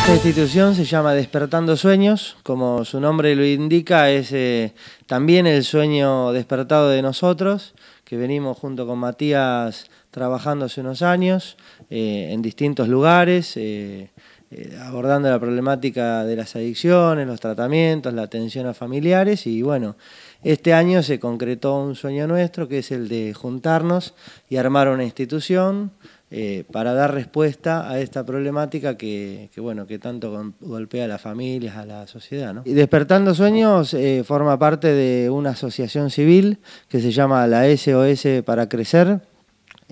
Esta institución se llama Despertando Sueños, como su nombre lo indica, es eh, también el sueño despertado de nosotros, que venimos junto con Matías trabajando hace unos años eh, en distintos lugares, eh, abordando la problemática de las adicciones, los tratamientos, la atención a familiares y bueno, este año se concretó un sueño nuestro que es el de juntarnos y armar una institución eh, para dar respuesta a esta problemática que, bueno, que tanto golpea a las familias, a la sociedad. Y Despertando Sueños eh, forma parte de una asociación civil que se llama la SOS para Crecer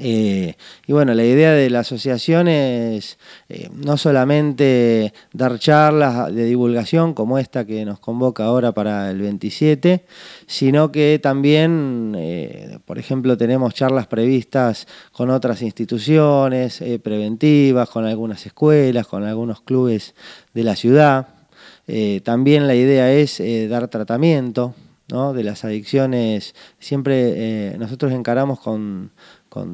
eh, y bueno, la idea de la asociación es eh, no solamente dar charlas de divulgación como esta que nos convoca ahora para el 27, sino que también, eh, por ejemplo, tenemos charlas previstas con otras instituciones preventivas, con algunas escuelas, con algunos clubes de la ciudad. también la idea es dar tratamiento de las adicciones, siempre eh, nosotros encaramos con,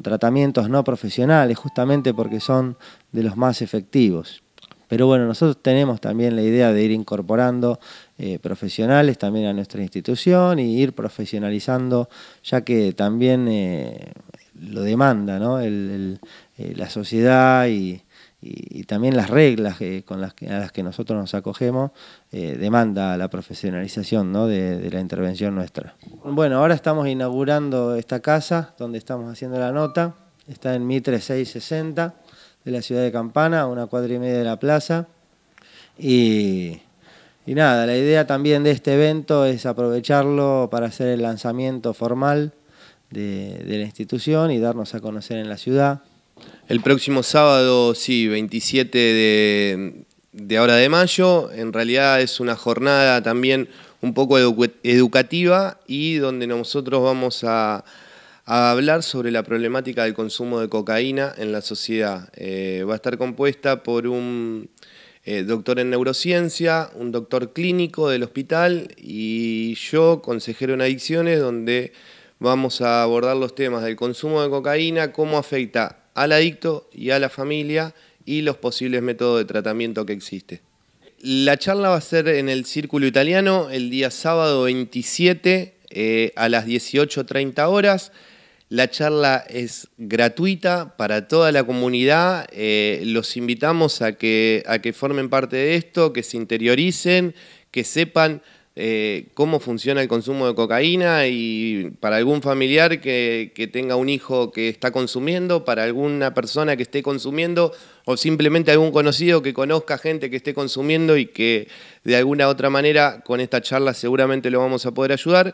tratamientos no profesionales, justamente porque son de los más efectivos. Pero bueno, nosotros tenemos también la idea de ir incorporando eh, profesionales también a nuestra institución y ir profesionalizando, ya que también eh, lo demanda la sociedad y, y, también las reglas con las que, a las que nosotros nos acogemos eh, demanda la profesionalización ¿no? de, la intervención nuestra. Bueno, ahora estamos inaugurando esta casa donde estamos haciendo la nota. Está en Mitre 660 de la ciudad de Campana, a una cuadra y media de la plaza. Y, nada, la idea también de este evento es aprovecharlo para hacer el lanzamiento formal de la institución y darnos a conocer en la ciudad. El próximo sábado, sí, 27 de, ahora de mayo. En realidad es una jornada también un poco educativa y donde nosotros vamos a, hablar sobre la problemática del consumo de cocaína en la sociedad. Eh, va a estar compuesta por un eh, doctor en neurociencia, un doctor clínico del hospital y yo, consejero en adicciones, donde vamos a abordar los temas del consumo de cocaína, cómo afecta al adicto y a la familia y los posibles métodos de tratamiento que existe. La charla va a ser en el Círculo Italiano el día sábado 27 eh, a las 18.30 horas. La charla es gratuita para toda la comunidad. Eh, los invitamos a que, a que formen parte de esto, que se interioricen, que sepan eh, cómo funciona el consumo de cocaína y para algún familiar que, que tenga un hijo que está consumiendo, para alguna persona que esté consumiendo o simplemente algún conocido que conozca gente que esté consumiendo y que de alguna u otra manera con esta charla seguramente lo vamos a poder ayudar.